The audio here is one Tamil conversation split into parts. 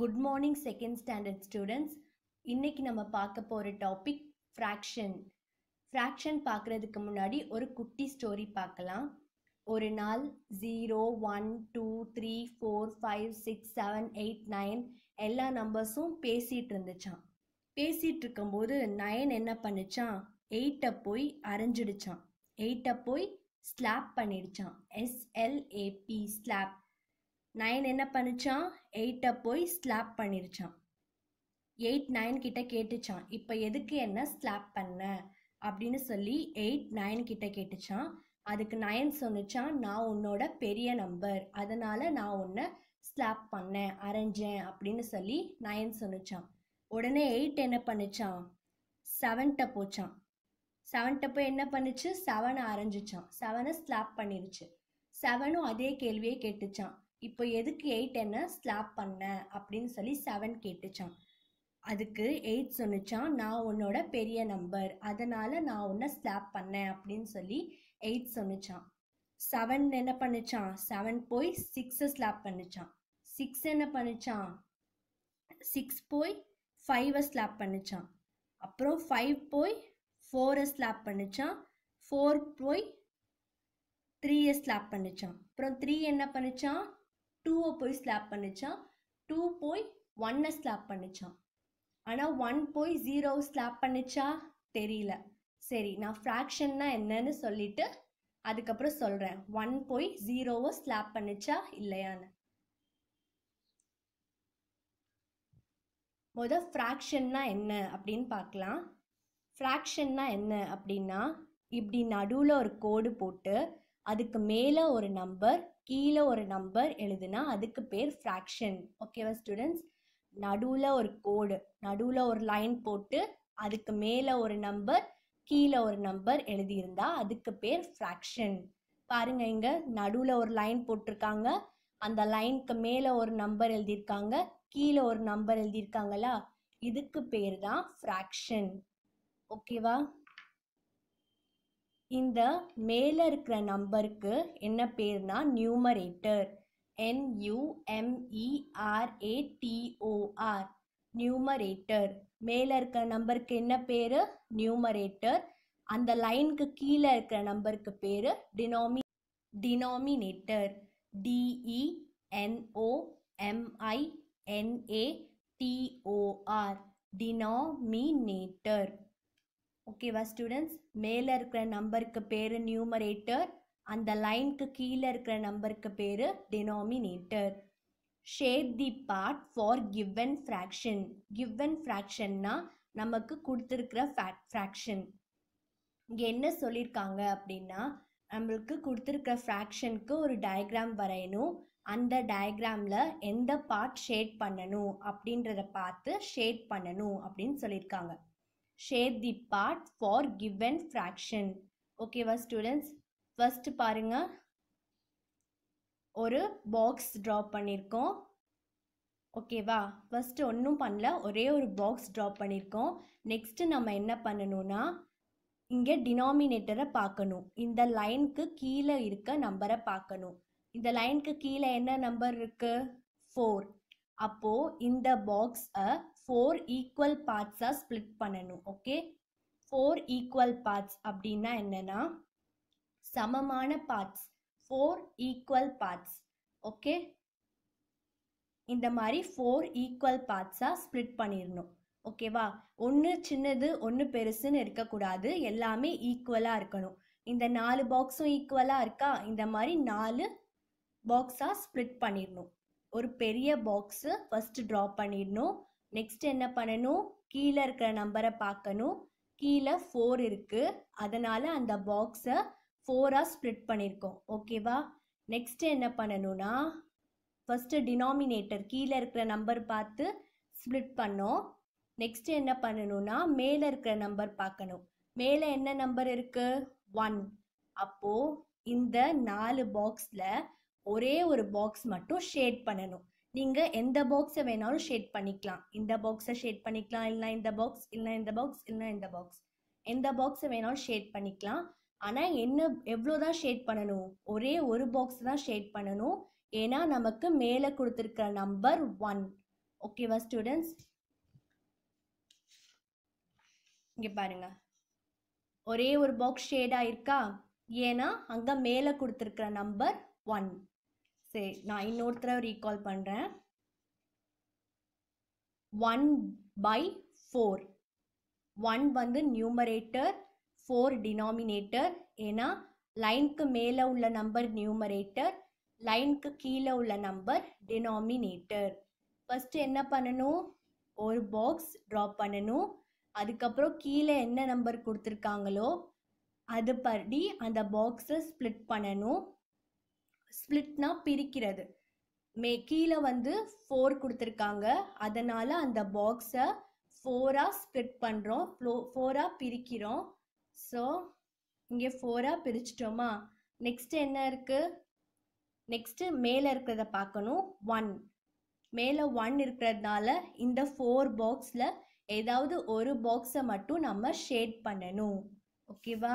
good morning second standard students இன்றைக்கி நம்ம பார்க்க போகிற டாபிக் ஃப்ராக்ஷன் ஃப்ராக்ஷன் பார்க்கறதுக்கு முன்னாடி ஒரு குட்டி ஸ்டோரி பார்க்கலாம் ஒரு நாள் zero one two three four five six seven eight nine எல்லா நம்பர்ஸும் பேசிகிட்டு இருந்துச்சான் பேசிகிட்டு இருக்கும்போது நயன் என்ன பண்ணிச்சான் எயிட்டை போய் அரைஞ்சிடுச்சான் எயிட்டை போய் ஸ்லாப் பண்ணிடுச்சான் எஸ்எல்ஏபி ஸ்லாப் நைன் என்ன பண்ணிச்சான் எயிட்டை போய் ஸ்லாப் பண்ணிருச்சான் எயிட் நைன் கிட்ட கேட்டுச்சான் இப்போ எதுக்கு என்ன ஸ்லாப் பண்ண அப்படின்னு சொல்லி எயிட் நைன் கிட்ட கேட்டுச்சான் அதுக்கு நைன் சொன்னிச்சான் நான் உன்னோட பெரிய நம்பர் அதனால நான் உன்னை ஸ்லாப் பண்ணேன் அரைஞ்சேன் அப்படின்னு சொல்லி நைன் சொன்னிச்சான் உடனே எயிட் என்ன பண்ணிச்சான் செவன்ட்ட போச்சான் செவன்ட்ட போய் என்ன பண்ணிச்சு செவனை அரைஞ்சிச்சான் செவனை ஸ்லாப் பண்ணிருச்சு செவனும் அதே கேள்வியே கேட்டுச்சான் இப்போ எதுக்கு எயிட் என்ன ஸ்லாப் பண்ண அப்படின்னு சொல்லி செவன் கேட்டுச்சான் அதுக்கு எயிட் சொன்னிச்சான் நான் உன்னோட பெரிய நம்பர் அதனால நான் உன்னை ஸ்லாப் பண்ணேன் அப்படின்னு சொல்லி எயிட் சொன்னிச்சான் செவன் என்ன பண்ணிச்சான் செவன் போய் சிக்ஸை ஸ்லாப் பண்ணிச்சான் சிக்ஸ் என்ன பண்ணிச்சான் சிக்ஸ் போய் ஃபைவை ஸ்லாப் பண்ணிச்சான் அப்புறம் ஃபைவ் போய் ஃபோரை ஸ்லாப் பண்ணிச்சான் ஃபோர் போய் த்ரீயை ஸ்லாப் பண்ணிச்சான் அப்புறம் த்ரீ என்ன பண்ணிச்சான் டூவை போய் ஸ்லாப் பண்ணிச்சான் டூ போய் ஒன்னை ஸ்லாப் பண்ணிச்சான் ஆனால் ஒன் போய் ஜீரோ ஸ்லாப் பண்ணிச்சா தெரியல சரி நான் ஃப்ராக்ஷன்னா என்னன்னு சொல்லிட்டு அதுக்கப்புறம் சொல்கிறேன் ஒன் போய் ஜீரோவை ஸ்லாப் பண்ணிச்சா இல்லையான்னு மொதல் ஃப்ராக்ஷன்னா என்ன அப்படின்னு பார்க்கலாம் ஃப்ராக்ஷன்னா என்ன அப்படின்னா இப்படி நடுவில் ஒரு கோடு போட்டு அதுக்கு மேலே ஒரு நம்பர் கீழே ஒரு நம்பர் எழுதுனா அதுக்கு பேர் ஃப்ராக்ஷன் ஓகேவா ஸ்டூடெண்ட்ஸ் நடுவில் ஒரு கோடு நடுவில் ஒரு லைன் போட்டு அதுக்கு மேலே ஒரு நம்பர் கீழே ஒரு நம்பர் எழுதியிருந்தா அதுக்கு பேர் ஃப்ராக்ஷன் பாருங்க இங்கே நடுவில் ஒரு லைன் போட்டிருக்காங்க அந்த லைனுக்கு மேலே ஒரு நம்பர் எழுதியிருக்காங்க கீழே ஒரு நம்பர் எழுதியிருக்காங்களா இதுக்கு பேர் தான் ஃப்ராக்ஷன் ஓகேவா இந்த மேலே இருக்கிற நம்பருக்கு என்ன பேர்னா நியூமரேட்டர் என்யூஎம்இஆர்ஏடிஓஆர் e நியூமரேட்டர் மேலே இருக்கிற நம்பருக்கு என்ன பேர் நியூமரேட்டர் அந்த லைனுக்கு கீழே இருக்கிற நம்பருக்கு பேர் டினோமி denominator D E N O e M I N A T O R denominator ஓகேவா ஸ்டூடெண்ட்ஸ் மேலே இருக்கிற நம்பருக்கு பேர் நியூமரேட்டர் அந்த லைனுக்கு கீழே இருக்கிற நம்பருக்கு பேர் denominator shade the part for given fraction given ஃப்ராக்ஷன்னா நமக்கு கொடுத்துருக்கிற ஃப்ராக்ஷன் இங்கே என்ன சொல்லியிருக்காங்க அப்படின்னா நம்மளுக்கு கொடுத்துருக்கிற ஃப்ராக்ஷனுக்கு ஒரு டயக்ராம் வரையணும் அந்த டயக்ராமில் எந்த பார்ட் ஷேட் பண்ணணும் அப்படின்றத பார்த்து ஷேட் பண்ணணும் அப்படின்னு சொல்லியிருக்காங்க share the part for given fraction ஓகேவா ஸ்டூடெண்ட்ஸ் ஃபஸ்ட்டு பாருங்க ஒரு பாக்ஸ் ட்ரா பண்ணியிருக்கோம் ஓகேவா ஃபஸ்ட்டு ஒன்றும் பண்ணல ஒரே ஒரு பாக்ஸ் ட்ரா பண்ணியிருக்கோம் நெக்ஸ்ட்டு நம்ம என்ன பண்ணணும்னா இங்கே டினாமினேட்டரை பார்க்கணும் இந்த லைனுக்கு கீழே இருக்க நம்பரை பார்க்கணும் இந்த லைனுக்கு கீழே என்ன நம்பர் இருக்குது ஃபோர் அப்போ இந்த பாக்ஸை ஃபோர் ஈக்குவல் பார்ட்ஸாக ஸ்ப்ளிட் பண்ணணும் ஓகே ஃபோர் ஈக்குவல் பார்ட்ஸ் அப்படின்னா என்னென்னா சமமான parts four equal parts okay இந்த மாதிரி ஃபோர் ஈக்குவல் பார்ட்ஸாக ஸ்ப்ளிட் பண்ணிடணும் ஓகேவா ஒன்று சின்னது ஒன்று பெருசுன்னு இருக்கக்கூடாது எல்லாமே ஈக்குவலாக இருக்கணும் இந்த நாலு பாக்ஸும் ஈக்குவலாக இருக்கா இந்த மாதிரி நாலு பாக்ஸாக ஸ்ப்ளிட் பண்ணிடணும் ஒரு பெரிய பாக்ஸு ஃபஸ்ட்டு ட்ரா பண்ணிடணும் நெக்ஸ்ட் என்ன பண்ணணும் கீழே இருக்கிற நம்பரை பார்க்கணும் கீழே ஃபோர் இருக்குது அதனால் அந்த பாக்ஸை ஃபோராக ஸ்ப்ளிட் பண்ணியிருக்கோம் ஓகேவா நெக்ஸ்ட் என்ன பண்ணணும்னா ஃபஸ்ட்டு டினாமினேட்டர் கீழே இருக்கிற நம்பர் பார்த்து ஸ்ப்ளிட் பண்ணோம் நெக்ஸ்ட் என்ன பண்ணணும்னா மேலே இருக்கிற நம்பர் பார்க்கணும் மேலே என்ன நம்பர் இருக்குது ஒன் அப்போது இந்த நாலு பாக்ஸில் ஒரே ஒரு பாக்ஸ் மட்டும் ஷேட் பண்ணணும் நீங்கள் எந்த பாக்ஸை வேணாலும் ஷேட் பண்ணிக்கலாம் இந்த பாக்ஸை ஷேட் பண்ணிக்கலாம் இல்லை இந்த பாக்ஸ் இல்லை இந்த பாக்ஸ் இல்லை இந்த பாக்ஸ் எந்த பாக்ஸை வேணாலும் ஷேட் பண்ணிக்கலாம் ஆனால் என்ன எவ்வளோ தான் ஷேட் பண்ணணும் ஒரே ஒரு பாக்ஸ் தான் ஷேட் பண்ணணும் ஏன்னா நமக்கு மேலே கொடுத்துருக்கிற நம்பர் ஒன் ஓகேவா ஸ்டூடெண்ட்ஸ் இங்கே பாருங்க ஒரே ஒரு பாக்ஸ் ஷேடாக இருக்கா ஏன்னா அங்கே மேலே கொடுத்துருக்கிற நம்பர் ஒன் சரி நான் இன்னொரு ரீகால் பண்ணுறேன் ஒன் பை ஃபோர் ஒன் வந்து நியூமரேட்டர் ஃபோர் டினாமினேட்டர் ஏன்னா லைனுக்கு மேலே உள்ள நம்பர் நியூமரேட்டர் லைனுக்கு கீழே உள்ள நம்பர் டினாமினேட்டர் ஃபஸ்ட்டு என்ன பண்ணணும் ஒரு பாக்ஸ் ட்ரா பண்ணணும் அதுக்கப்புறம் கீழே என்ன நம்பர் கொடுத்துருக்காங்களோ அது படி அந்த பாக்ஸை ஸ்ப்ளிட் பண்ணணும் ஸ்பிளிட்னா பிரிக்கிறது மே கீழே வந்து ஃபோர் கொடுத்துருக்காங்க அதனால் அந்த பாக்ஸை ஃபோராக ஸ்ப்ளிட் பண்ணுறோம் ஃபோ ஃபோராக பிரிக்கிறோம் ஸோ இங்கே ஃபோராக பிரிச்சிட்டோமா நெக்ஸ்ட் என்ன இருக்குது நெக்ஸ்ட்டு மேலே இருக்கிறத பார்க்கணும் ஒன் மேலே ஒன் இருக்கிறதுனால இந்த ஃபோர் பாக்ஸில் ஏதாவது ஒரு பாக்ஸை மட்டும் நம்ம ஷேட் பண்ணணும் ஓகேவா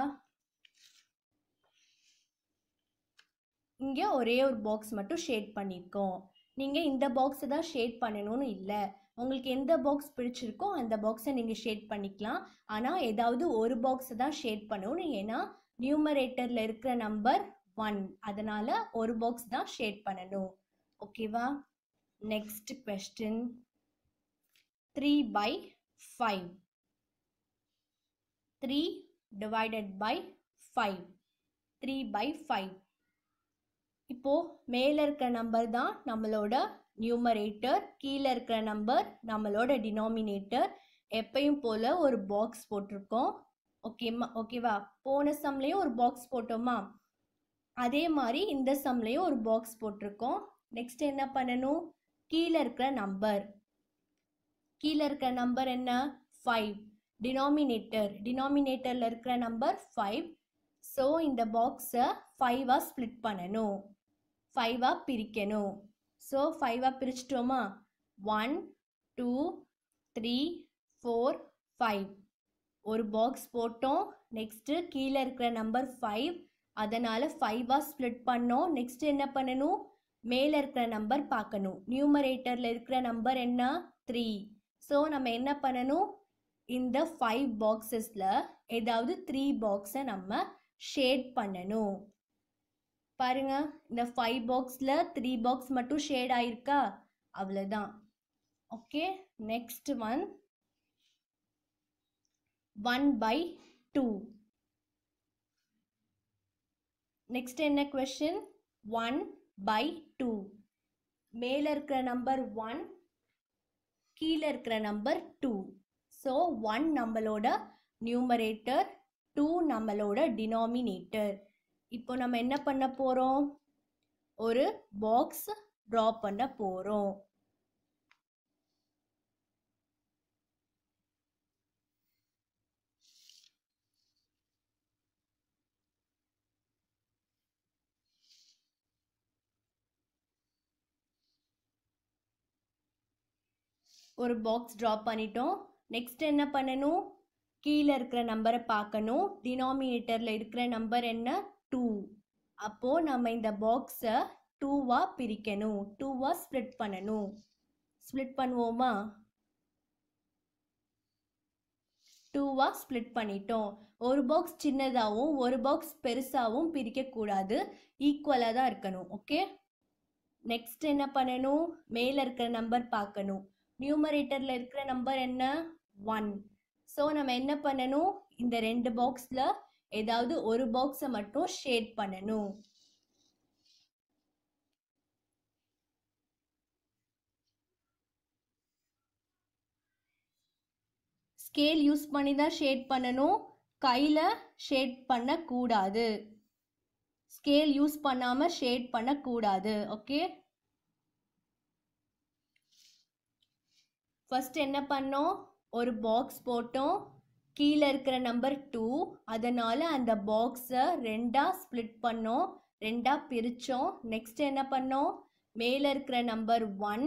இங்கே ஒரே ஒரு பாக்ஸ் மட்டும் ஷேட் பண்ணியிருக்கோம் நீங்கள் இந்த பாக்ஸை தான் ஷேட் பண்ணணும்னு இல்லை உங்களுக்கு எந்த பாக்ஸ் பிடிச்சிருக்கோ அந்த பாக்ஸை நீங்கள் ஷேட் பண்ணிக்கலாம் ஆனால் ஏதாவது ஒரு பாக்ஸை தான் ஷேட் பண்ணணும் ஏன்னா நியூமரேட்டரில் இருக்கிற நம்பர் ஒன் அதனால் ஒரு பாக்ஸ் தான் ஷேட் பண்ணணும் ஓகேவா next question three by five three divided by five three by five இப்போது மேலே இருக்கிற நம்பர் தான் நம்மளோட நியூமரேட்டர் கீழே இருக்கிற நம்பர் நம்மளோட டினாமினேட்டர் எப்பையும் போல் ஒரு பாக்ஸ் போட்டிருக்கோம் ஓகேம்மா ஓகேவா போன சம்லேயும் ஒரு பாக்ஸ் போட்டோமா அதே மாதிரி இந்த சம்லேயும் ஒரு பாக்ஸ் போட்டிருக்கோம் நெக்ஸ்ட் என்ன பண்ணணும் கீழே இருக்கிற நம்பர் கீழே இருக்கிற நம்பர் என்ன ஃபைவ் டினாமினேட்டர் டினாமினேட்டரில் இருக்கிற நம்பர் ஃபைவ் ஸோ இந்த பாக்ஸை ஃபைவாக ஸ்ப்ளிட் பண்ணணும் ஃபைவாக பிரிக்கணும் ஸோ ஃபைவாக பிரிச்சிட்டோமா one two three four five ஒரு பாக்ஸ் போட்டோம் நெக்ஸ்ட்டு கீழே இருக்கிற நம்பர் ஃபைவ் அதனால் ஃபைவாக ஸ்ப்ளிட் பண்ணோம் நெக்ஸ்ட்டு என்ன பண்ணணும் மேலே இருக்கிற நம்பர் பார்க்கணும் நியூமரேட்டரில் இருக்கிற நம்பர் என்ன த்ரீ ஸோ நம்ம என்ன பண்ணணும் இந்த ஃபைவ் பாக்ஸஸில் ஏதாவது த்ரீ பாக்ஸை நம்ம ஷேட் பண்ணணும் பாருங்க இந்த ஃபைவ் பாக்ஸில் த்ரீ பாக்ஸ் மட்டும் ஷேட் ஆயிருக்கா அவ்வளோதான் okay next one one by two next என்ன கொஷின் ஒன் பை டூ மேலே இருக்கிற நம்பர் ஒன் கீழே இருக்கிற நம்பர் டூ ஸோ ஒன் நம்மளோட நியூமரேட்டர் டூ நம்மளோட டினாமினேட்டர் இப்போ நம்ம என்ன பண்ண போகிறோம் ஒரு பாக்ஸ் ட்ரா பண்ண போகிறோம் ஒரு பாக்ஸ் ட்ரா பண்ணிட்டோம் நெக்ஸ்ட் என்ன பண்ணணும் கீழே இருக்கிற நம்பரை பார்க்கணும் டினாமினேட்டரில் இருக்கிற நம்பர் என்ன டூ அப்போது நம்ம இந்த பாக்ஸை டூவாக பிரிக்கணும் டூவாக ஸ்ப்ளிட் பண்ணணும் ஸ்ப்ளிட் பண்ணுவோமா டூவாக ஸ்ப்ளிட் பண்ணிட்டோம் ஒரு பாக்ஸ் சின்னதாகவும் ஒரு பாக்ஸ் பெருசாகவும் பிரிக்கக்கூடாது ஈக்குவலாக தான் இருக்கணும் ஓகே நெக்ஸ்ட் என்ன பண்ணணும் மேலே இருக்கிற நம்பர் பார்க்கணும் நியூமரேட்டரில் இருக்கிற நம்பர் என்ன ஒன் ஸோ நம்ம என்ன பண்ணணும் இந்த ரெண்டு பாக்ஸில் ஏதாவது ஒரு பாக்ஸை மட்டும் ஷேட் பண்ணணும் ஸ்கேல் யூஸ் பண்ணி தான் ஷேட் பண்ணணும் கையில் ஷேட் பண்ணக்கூடாது ஸ்கேல் யூஸ் பண்ணாமல் ஷேட் பண்ணக்கூடாது ஓகே ஃபஸ்ட் என்ன பண்ணோம் ஒரு பாக்ஸ் போட்டோம் கீழே இருக்கிற நம்பர் டூ அதனால் அந்த பாக்ஸை ரெண்டாக ஸ்ப்ளிட் பண்ணோம் ரெண்டாக பிரித்தோம் நெக்ஸ்ட் என்ன பண்ணோம் மேலே இருக்கிற நம்பர் ஒன்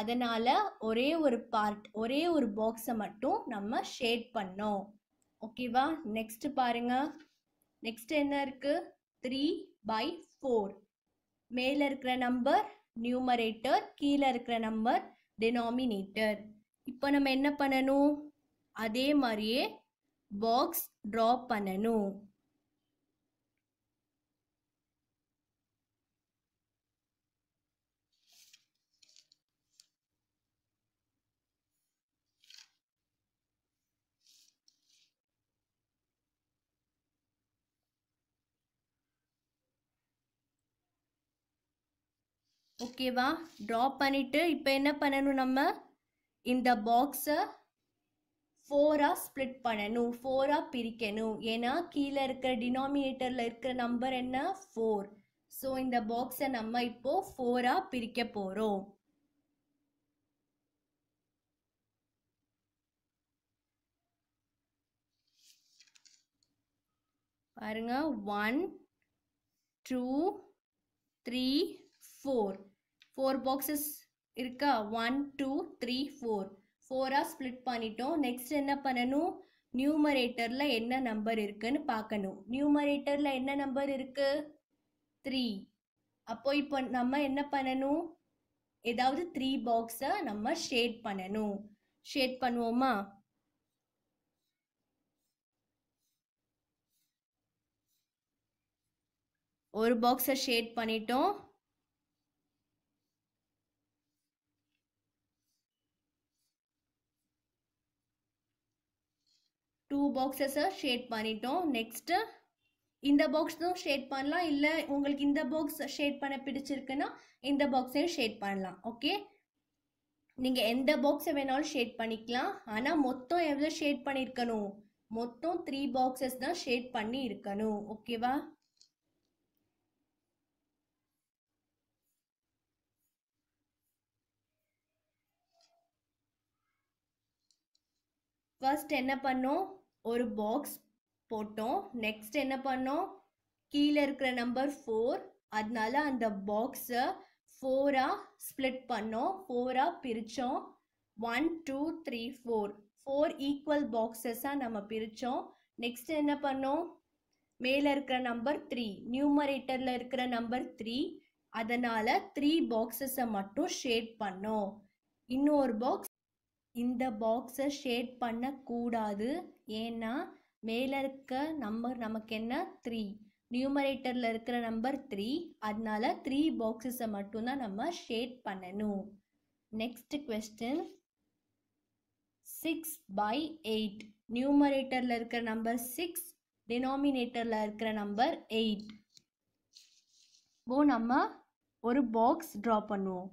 அதனால் ஒரே ஒரு பார்ட் ஒரே ஒரு பாக்ஸை மட்டும் நம்ம ஷேட் பண்ணோம் ஓகேவா நெக்ஸ்ட்டு பாருங்க நெக்ஸ்ட் என்ன இருக்குது த்ரீ பை ஃபோர் மேலே இருக்கிற நம்பர் நியூமரேட்டர் கீழே இருக்கிற நம்பர் டினாமினேட்டர் இப்போ நம்ம என்ன பண்ணணும் அதே மாதிரியே பாக்ஸ் ட்ராப் பண்ணணும் ஓகேவா ட்ராப் பண்ணிவிட்டு இப்போ என்ன பண்ணணும் நம்ம இந்த பாக்ஸை ஃபோராக ஸ்ப்ளிட் பண்ணணும் ஃபோராக பிரிக்கணும் ஏன்னா கீழே இருக்கிற டினாமினேட்டரில் இருக்கிற நம்பர் என்ன ஃபோர் ஸோ இந்த பாக்ஸை நம்ம இப்போது ஃபோராக பிரிக்க போகிறோம் பாருங்க one two three four four boxes இருக்கா ஒன் டூ த்ரீ ஃபோர் ஃபோராக ஸ்ப்ளிட் பண்ணிட்டோம் நெக்ஸ்ட் என்ன பண்ணணும் நியூமரேட்டரில் என்ன நம்பர் இருக்குன்னு பார்க்கணும் நியூமரேட்டரில் என்ன நம்பர் இருக்குது த்ரீ அப்போ இப்போ நம்ம என்ன பண்ணணும் ஏதாவது த்ரீ பாக்ஸை நம்ம ஷேட் பண்ணணும் ஷேட் பண்ணுவோமா ஒரு பாக்ஸை ஷேட் பண்ணிட்டோம் டூ பாக்ஸஸை ஷேட் பண்ணிட்டோம் நெக்ஸ்ட்டு இந்த பாக்ஸும் ஷேட் பண்ணலாம் இல்லை உங்களுக்கு இந்த பாக்ஸ் ஷேட் பண்ண பிடிச்சிருக்குன்னா இந்த பாக்ஸையும் ஷேட் பண்ணலாம் ஓகே நீங்கள் எந்த பாக்ஸை வேணாலும் ஷேட் பண்ணிக்கலாம் ஆனால் மொத்தம் எவ்வளோ ஷேட் பண்ணியிருக்கணும் மொத்தம் த்ரீ பாக்ஸஸ் தான் ஷேட் பண்ணி இருக்கணும் ஓகேவா ஃபர்ஸ்ட் என்ன பண்ணோம் ஒரு பாக்ஸ் போட்டோம் நெக்ஸ்ட் என்ன பண்ணோம் கீழே இருக்கிற நம்பர் ஃபோர் அதனால அந்த பாக்ஸை ஃபோராக ஸ்ப்ளிட் பண்ணோம் ஃபோராக பிரித்தோம் one two three four four equal பாக்ஸஸாக நம்ம பிரித்தோம் நெக்ஸ்ட் என்ன பண்ணோம் மேலே இருக்கிற நம்பர் த்ரீ நியூமரேட்டரில் இருக்கிற நம்பர் த்ரீ அதனால் த்ரீ பாக்ஸஸை மட்டும் ஷேட் பண்ணோம் இன்னொரு பாக்ஸ் இந்த பாக்ஸை ஷேட் பண்ணக்கூடாது ஏன்னா மேலே இருக்க நம்பர் நமக்கு என்ன த்ரீ நியூமரேட்டரில் இருக்கிற நம்பர் த்ரீ அதனால த்ரீ பாக்ஸஸை மட்டும்தான் நம்ம ஷேட் பண்ணணும் next question six by eight நியூமரேட்டரில் இருக்கிற நம்பர் சிக்ஸ் டினாமினேட்டரில் இருக்கிற நம்பர் எயிட் இப்போ நம்ம ஒரு பாக்ஸ் ட்ரா பண்ணுவோம்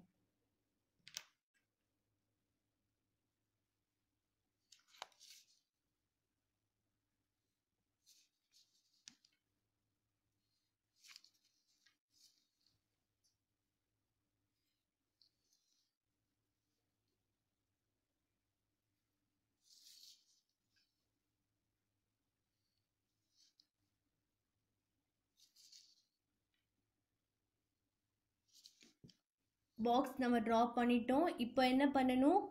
பாக்ஸ் நம்ம ட்ரா பண்ணிட்டோம் இப்போ என்ன பண்ணணும்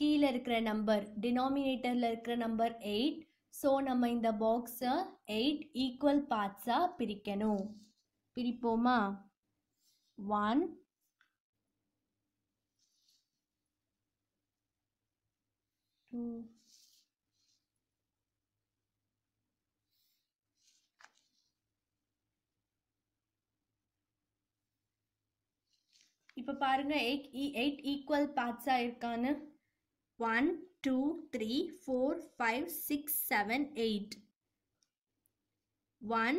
கீழே இருக்கிற நம்பர் டினாமினேட்டரில் இருக்கிற நம்பர் எயிட் ஸோ நம்ம இந்த பாக்ஸை எயிட் ஈக்குவல் பார்ட்ஸாக பிரிக்கணும் பிரிப்போமா ஒன் டூ இப்போ பாருங்கள் எயிட் எயிட் ஈக்குவல் பார்ட்ஸாக இருக்கான்னு one two three four five six seven eight one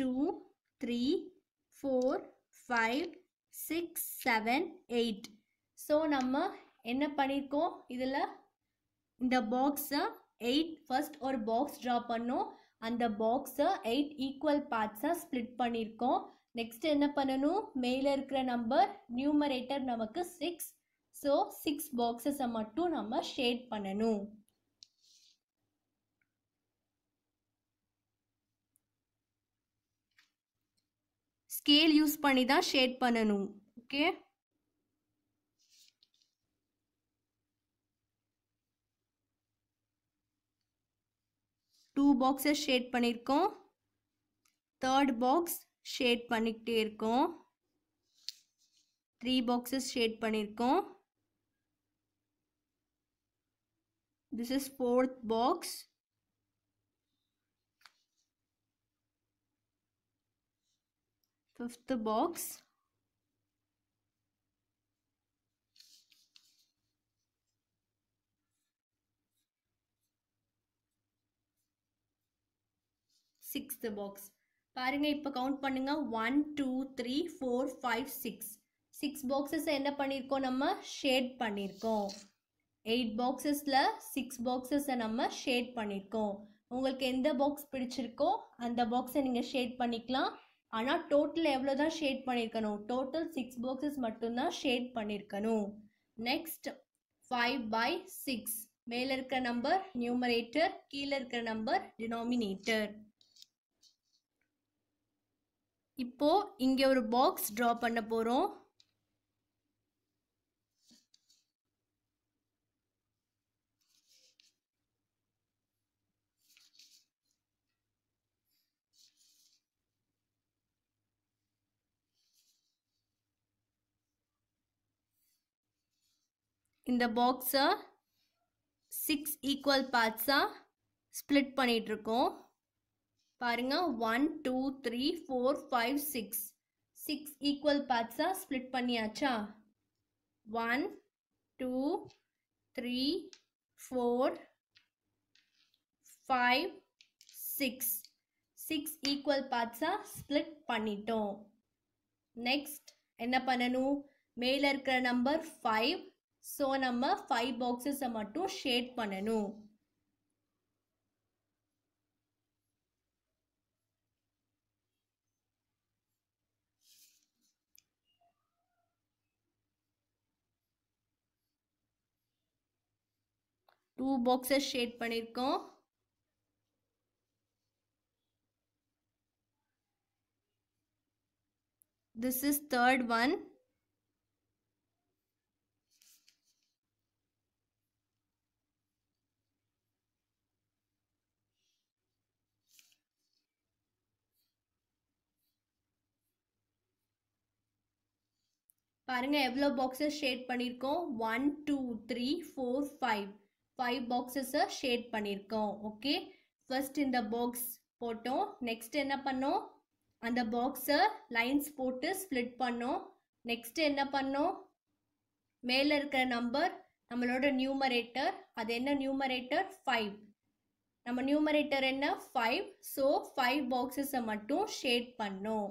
two three four five six seven eight so நம்ம என்ன பண்ணியிருக்கோம் இதில் இந்த பாக்ஸை எயிட் ஃபர்ஸ்ட் ஒரு பாக்ஸ் ட்ரா பண்ணோம் அந்த பாக்ஸை எயிட் ஈக்குவல் பார்ட்ஸாக ஸ்ப்ளிட் பண்ணியிருக்கோம் நெக்ஸ்ட் என்ன பண்ணணும் மேலே இருக்கிற நம்பர் நியூமரேட்டர் நமக்கு சிக்ஸ் ஸோ சிக்ஸ் பாக்ஸஸை மட்டும் நம்ம ஷேட் பண்ணணும் ஸ்கேல் யூஸ் பண்ணி தான் ஷேட் பண்ணணும் ஓகே டூ பாக்ஸஸ் ஷேட் பண்ணியிருக்கோம் தேர்ட் பாக்ஸ் शेड पड़े त्री बॉक्स शेड पड़ो this is fourth box fifth box sixth box பாருங்க இப்போ கவுண்ட் பண்ணுங்க one two three four five six six boxes என்ன பண்ணியிருக்கோம் நம்ம ஷேட் பண்ணியிருக்கோம் எயிட் பாக்ஸஸில் சிக்ஸ் பாக்ஸஸை நம்ம ஷேட் பண்ணியிருக்கோம் உங்களுக்கு எந்த பாக்ஸ் பிடிச்சிருக்கோ அந்த பாக்ஸை நீங்கள் ஷேட் பண்ணிக்கலாம் ஆனால் டோட்டல் எவ்வளோ தான் ஷேட் பண்ணியிருக்கணும் டோட்டல் சிக்ஸ் பாக்ஸஸ் மட்டும்தான் ஷேட் பண்ணியிருக்கணும் நெக்ஸ்ட் ஃபைவ் பை சிக்ஸ் மேலே இருக்கிற நம்பர் நியூமரேட்டர் கீழே இருக்கிற நம்பர் டினாமினேட்டர் இப்போ இங்கே ஒரு பாக்ஸ் ட்ரா பண்ண போகிறோம் இந்த பாக்ஸை சிக்ஸ் ஈக்குவல் பார்ட்ஸாக ஸ்ப்ளிட் பண்ணிகிட்ருக்கோம் பாருங்க one two three four five six six equal பார்ட்ஸாக ஸ்ப்ளிட் பண்ணியாச்சா one two three four five six six equal பார்ட்ஸாக ஸ்ப்ளிட் பண்ணிட்டோம் நெக்ஸ்ட் என்ன பண்ணணும் மேலே இருக்கிற நம்பர் ஃபைவ் ஸோ நம்ம ஃபைவ் பாக்ஸஸை மட்டும் ஷேட் பண்ணணும் டூ பாக்ஸஸ் ஷேட் பண்ணியிருக்கோம் this is third one பாருங்க எவ்வளோ பாக்ஸஸ் ஷேட் பண்ணியிருக்கோம் one two three four five five பாக்ஸஸை ஷேட் பண்ணியிருக்கோம் ஓகே ஃபர்ஸ்ட் இந்த பாக்ஸ் போட்டோம் next என்ன பண்ணும் அந்த பாக்ஸை லைன்ஸ் போட்டு split பண்ணும் next என்ன பண்ணும் மேலே இருக்கிற நம்பர் நம்மளோட நியூமரேட்டர் அது என்ன நியூமரேட்டர் ஃபைவ் நம்ம நியூமரேட்டர் என்ன ஃபைவ் ஸோ ஃபைவ் பாக்ஸஸை மட்டும் ஷேட் பண்ணும்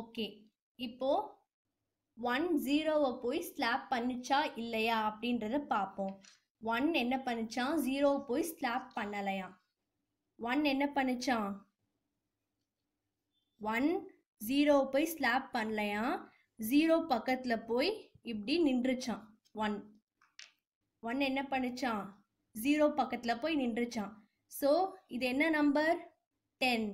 ஓகே இப்போது ஒன் ஜீரோவை போய் ஸ்லாப் பண்ணிச்சா இல்லையா அப்படின்றத பார்ப்போம் ஒன் என்ன பண்ணிச்சான் ஜீரோவை போய் ஸ்லாப் பண்ணலையா ஒன் என்ன பண்ணிச்சான் ஒன் ஜீரோவை போய் ஸ்லாப் பண்ணலையா ஜீரோ பக்கத்தில் போய் இப்படி நின்றுச்சான் ஒன் ஒன் என்ன பண்ணிச்சான் ஜீரோ பக்கத்தில் போய் நின்றுச்சான் ஸோ இது என்ன நம்பர் டென்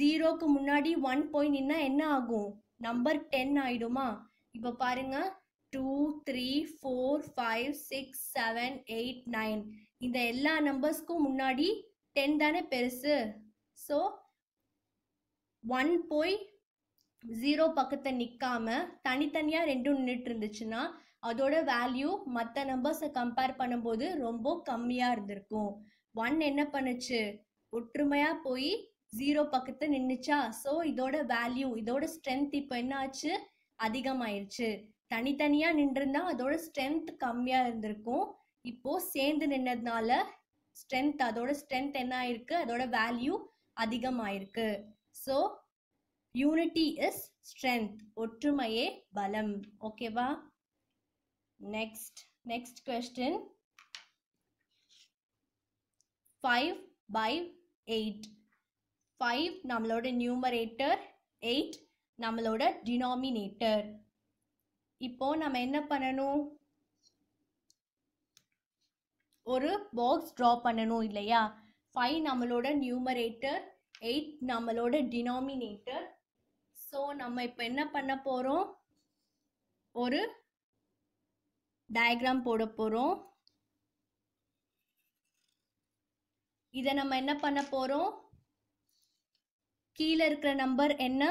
ஜீரோக்கு முன்னாடி ஒன் போய் நின்னா என்ன ஆகும் நம்பர் டென் ஆகிடுமா இப்போ பாருங்க two three four five six seven eight nine இந்த எல்லா நம்பர்ஸ்க்கும் முன்னாடி டென் தானே பெருசு ஸோ ஒன் போய் ஜீரோ பக்கத்தை நிற்காம தனித்தனியாக ரெண்டும் நின்றுட்டு இருந்துச்சுன்னா அதோட வேல்யூ மற்ற நம்பர்ஸை கம்பேர் பண்ணும்போது ரொம்ப கம்மியாக இருந்திருக்கும் ஒன் என்ன பண்ணுச்சு ஒற்றுமையாக போய் ஜீரோ பக்கத்து நின்றுச்சா ஸோ இதோட வேல்யூ இதோட ஸ்ட்ரென்த் இப்போ என்னாச்சு ஆச்சு அதிகமாயிருச்சு தனித்தனியா நின்றுருந்தா அதோட ஸ்ட்ரென்த் கம்மியாக இருந்திருக்கும் இப்போ சேர்ந்து நின்றதுனால ஸ்ட்ரென்த் அதோட ஸ்ட்ரென்த் என்ன ஆயிருக்கு அதோட வேல்யூ அதிகமாயிருக்கு ஸோ யூனிட்டி இஸ் ஸ்ட்ரென்த் ஒற்றுமையே பலம் ஓகேவா next next question five by eight five நம்மளோட நியூமரேட்டர் எயிட் நம்மளோட டினாமினேட்டர் இப்போ நம்ம என்ன பண்ணணும் ஒரு பாக்ஸ் ட்ரா பண்ணணும் இல்லையா ஃபைவ் நம்மளோட நியூமரேட்டர் எயிட் நம்மளோட டினாமினேட்டர் ஸோ நம்ம இப்போ என்ன பண்ண போகிறோம் ஒரு டயக்ராம் போட போகிறோம் இதை நம்ம என்ன பண்ண போகிறோம் கீழே இருக்கிற நம்பர் என்ன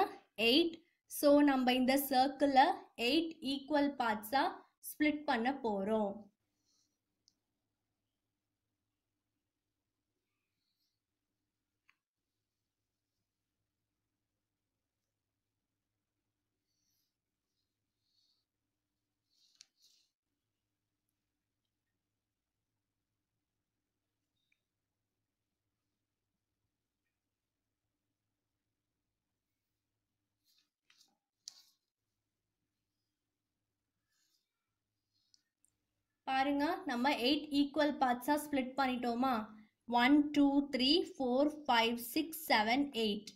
எயிட் ஸோ நம்ம இந்த சர்க்கிளில் எயிட் ஈக்குவல் பார்ட்ஸாக ஸ்ப்ளிட் பண்ண போகிறோம் பாருங்கள் நம்ம எயிட் ஈக்குவல் பார்ட்ஸாக ஸ்ப்ளிட் பண்ணிட்டோமா one two three four five six seven eight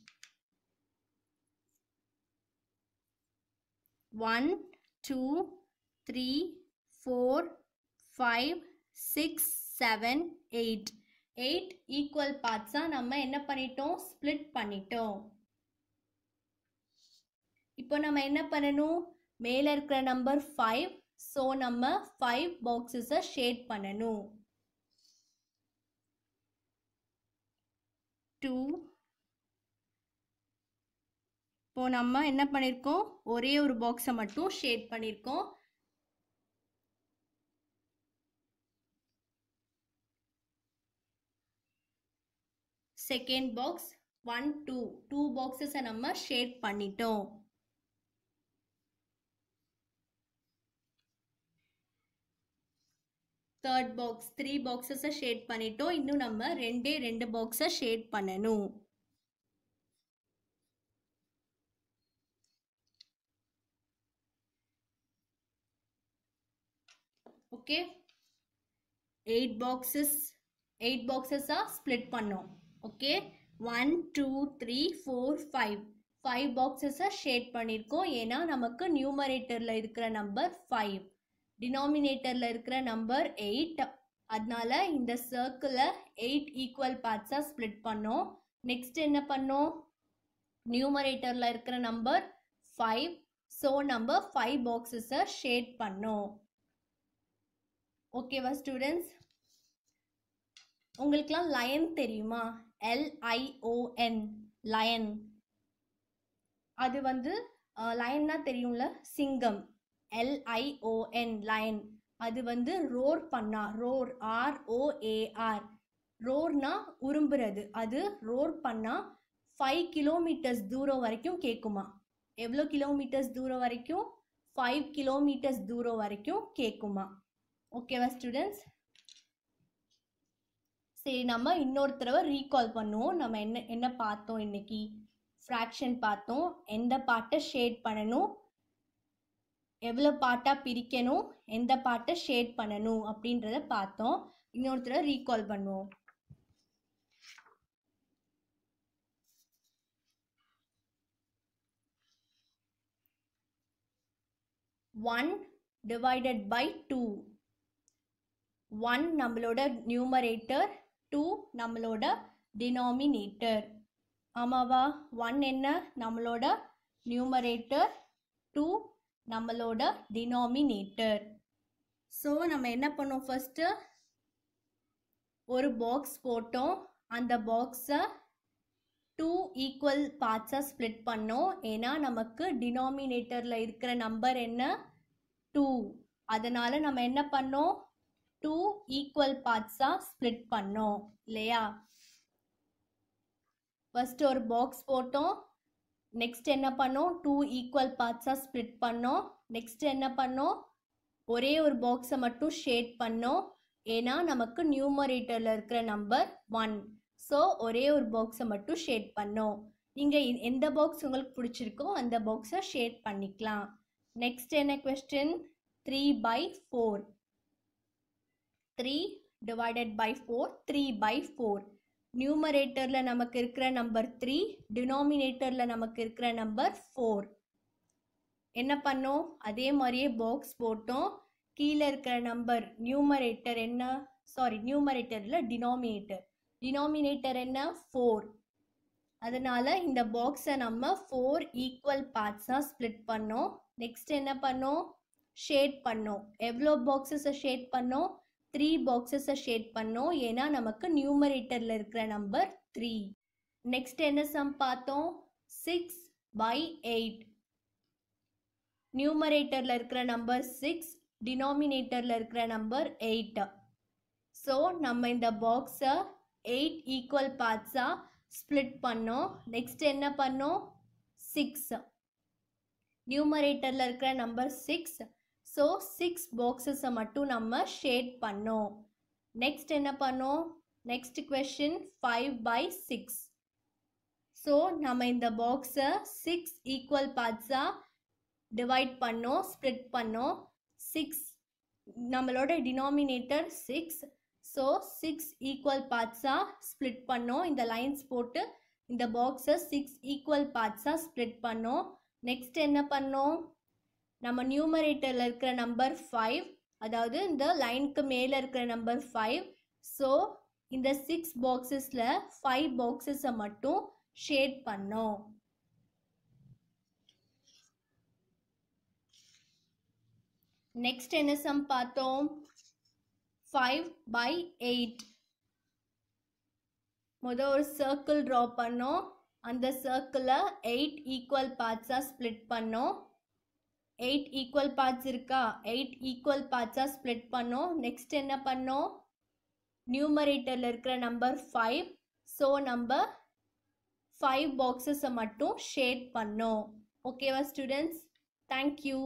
one two three four five six seven eight eight equal பார்ட்ஸாக நம்ம என்ன பண்ணிட்டோம் ஸ்ப்ளிட் பண்ணிட்டோம் இப்போ நம்ம என்ன பண்ணணும் மேலே இருக்கிற நம்பர் ஃபைவ் ஸோ நம்ம ஃபைவ் பாக்ஸஸை ஷேட் பண்ணணும் டூ இப்போ நம்ம என்ன பண்ணியிருக்கோம் ஒரே ஒரு பாக்ஸை மட்டும் ஷேட் பண்ணியிருக்கோம் second box one two two பாக்ஸஸை நம்ம ஷேட் பண்ணிட்டோம் தேர்ட் பாக்ஸ் த்ரீ பாக்ஸஸை ஷேட் பண்ணிட்டோம் இன்னும் நம்ம ரெண்டே ரெண்டு பாக்ஸை ஷேட் பண்ணணும் ஓகே எயிட் பாக்ஸஸ் எயிட் பாக்ஸஸாக ஸ்ப்ளிட் பண்ணோம் okay one two three four five five பாக்ஸஸை ஷேட் பண்ணியிருக்கோம் ஏன்னா நமக்கு நியூமரேட்டரில் இருக்கிற நம்பர் ஃபைவ் டினாமினேட்டரில் இருக்கிற நம்பர் எயிட் அதனால இந்த சர்க்கிளில் எயிட் ஈக்குவல் பார்ட்ஸாக ஸ்ப்ளிட் பண்ணோம் நெக்ஸ்ட் என்ன பண்ணோம் நியூமரேட்டரில் இருக்கிற நம்பர் ஃபைவ் ஸோ நம்ம ஃபைவ் பாக்ஸஸை ஷேட் பண்ணோம் ஓகேவா ஸ்டூடெண்ட்ஸ் உங்களுக்குலாம் லயன் தெரியுமா எல்ஐஓஎன் லயன் அது வந்து லயன்னா தெரியும்ல சிங்கம் எல்ஐஓஎன் லைன் அது வந்து ரோர் பண்ணா ரோர் ஆர்ஓஏஆர் ரோர்னா உரும்புறது அது ரோர் பண்ணா ஃபைவ் கிலோமீட்டர்ஸ் தூரம் வரைக்கும் கேட்குமா எவ்வளோ கிலோமீட்டர்ஸ் தூரம் வரைக்கும் ஃபைவ் கிலோமீட்டர்ஸ் தூரம் வரைக்கும் கேட்குமா ஓகேவா ஸ்டூடெண்ட்ஸ் சரி நம்ம இன்னொரு தடவை ரீகால் பண்ணுவோம் நம்ம என்ன என்ன பார்த்தோம் இன்னைக்கு ஃப்ராக்ஷன் பார்த்தோம் எந்த பாட்டை ஷேட் பண்ணணும் எவ்வளோ பாட்டாக பிரிக்கணும் எந்த பாட்டை ஷேட் பண்ணணும் அப்படின்றத பார்த்தோம் இன்னொருத்தர் ரீகால் பண்ணுவோம் one divided by two one நம்மளோட நியூமரேட்டர் டூ நம்மளோட டினாமினேட்டர் ஆமாவா ஒன் என்ன நம்மளோட நியூமரேட்டர் டூ நம்மளோட டினாமினேட்டர் ஸோ நம்ம என்ன பண்ணோம் ஃபஸ்ட்டு ஒரு பாக்ஸ் போட்டோம் அந்த பாக்ஸை டூ ஈக்குவல் பார்ட்ஸாக ஸ்ப்ளிட் பண்ணோம் ஏன்னா நமக்கு டினாமினேட்டரில் இருக்கிற நம்பர் என்ன டூ அதனால் நம்ம என்ன பண்ணோம் டூ ஈக்குவல் பார்ட்ஸாக ஸ்ப்ளிட் பண்ணோம் இல்லையா ஃபஸ்ட்டு ஒரு பாக்ஸ் போட்டோம் நெக்ஸ்ட் என்ன பண்ணோம் டூ ஈக்குவல் பார்ட்ஸாக ஸ்ப்ளிட் பண்ணோம் நெக்ஸ்ட் என்ன பண்ணோம் ஒரே ஒரு பாக்ஸை மட்டும் ஷேட் பண்ணோம் ஏன்னா நமக்கு நியூமரேட்டரில் இருக்கிற நம்பர் ஒன் ஸோ ஒரே ஒரு பாக்ஸை மட்டும் ஷேட் பண்ணோம் நீங்கள் எந்த பாக்ஸ் உங்களுக்கு பிடிச்சிருக்கோ அந்த பாக்ஸை ஷேட் பண்ணிக்கலாம் நெக்ஸ்ட் என்ன question three by four three divided by four three by four நியூமரேட்டரில் நமக்கு இருக்கிற நம்பர் த்ரீ டினாமினேட்டரில் நமக்கு இருக்கிற நம்பர் ஃபோர் என்ன பண்ணோம் அதே மாதிரியே பாக்ஸ் போட்டோம் கீழே இருக்கிற நம்பர் நியூமரேட்டர் என்ன சாரி நியூமரேட்டரில் டினாமினேட்டர் டினாமினேட்டர் என்ன ஃபோர் அதனால இந்த பாக்ஸை நம்ம ஃபோர் ஈக்குவல் பார்ட்ஸாக ஸ்ப்ளிட் பண்ணோம் நெக்ஸ்ட் என்ன பண்ணோம் ஷேட் பண்ணோம் எவ்வளோ பாக்ஸஸை ஷேட் பண்ணோம் த்ரீ பாக்ஸஸை ஷேட் பண்ணோம் ஏன்னா நமக்கு நியூமரேட்டரில் இருக்கிற நம்பர் த்ரீ நெக்ஸ்ட் என்ன சம் பார்த்தோம் சிக்ஸ் பை எயிட் நியூமரேட்டரில் இருக்கிற நம்பர் சிக்ஸ் டினாமினேட்டரில் இருக்கிற நம்பர் எயிட் ஸோ நம்ம இந்த பாக்ஸை எயிட் ஈக்குவல் பார்ட்ஸாக ஸ்ப்ளிட் பண்ணோம் நெக்ஸ்ட் என்ன பண்ணோம் சிக்ஸ் நியூமரேட்டரில் இருக்கிற நம்பர் சிக்ஸ் ஸோ சிக்ஸ் பாக்ஸஸை மட்டும் நம்ம ஷேட் பண்ணோம் நெக்ஸ்ட் என்ன பண்ணோம் next question five by six so நம்ம இந்த பாக்ஸை சிக்ஸ் ஈக்குவல் பார்ட்ஸாக டிவைட் பண்ணோம் ஸ்ப்ரிட் பண்ணோம் சிக்ஸ் நம்மளோட denominator six so six equal பார்ட்ஸாக ஸ்ப்ளிட் பண்ணோம் இந்த லைன்ஸ் போட்டு இந்த பாக்ஸை சிக்ஸ் ஈக்குவல் பார்ட்ஸாக ஸ்ப்ளிட் பண்ணோம் நெக்ஸ்ட் என்ன பண்ணோம் நம்ம நியூமரேட்டரில் இருக்கிற நம்பர் ஃபைவ் அதாவது இந்த லைனுக்கு மேலே இருக்கிற நம்பர் ஃபைவ் ஸோ இந்த சிக்ஸ் பாக்ஸஸில் ஃபைவ் பாக்ஸஸை மட்டும் ஷேட் பண்ணோம் நெக்ஸ்ட் என்ன சம் பார்த்தோம் ஃபைவ் பை எயிட் முதல் ஒரு சர்க்கிள் ட்ரா பண்ணோம் அந்த சர்க்கிளை எயிட் ஈக்குவல் பார்ட்ஸாக ஸ்ப்ளிட் பண்ணோம் எயிட் ஈக்குவல் பார்ட்ஸ் இருக்கா எயிட் ஈக்குவல் பார்ட்ஸாக ஸ்ப்ளிட் பண்ணோம் நெக்ஸ்ட் என்ன பண்ணோம் நியூமரேட்டரில் இருக்கிற நம்பர் ஃபைவ் ஸோ நம்ம ஃபைவ் பாக்ஸஸை மட்டும் ஷேட் பண்ணோம் ஓகேவா ஸ்டூடெண்ட்ஸ் தேங்க்யூ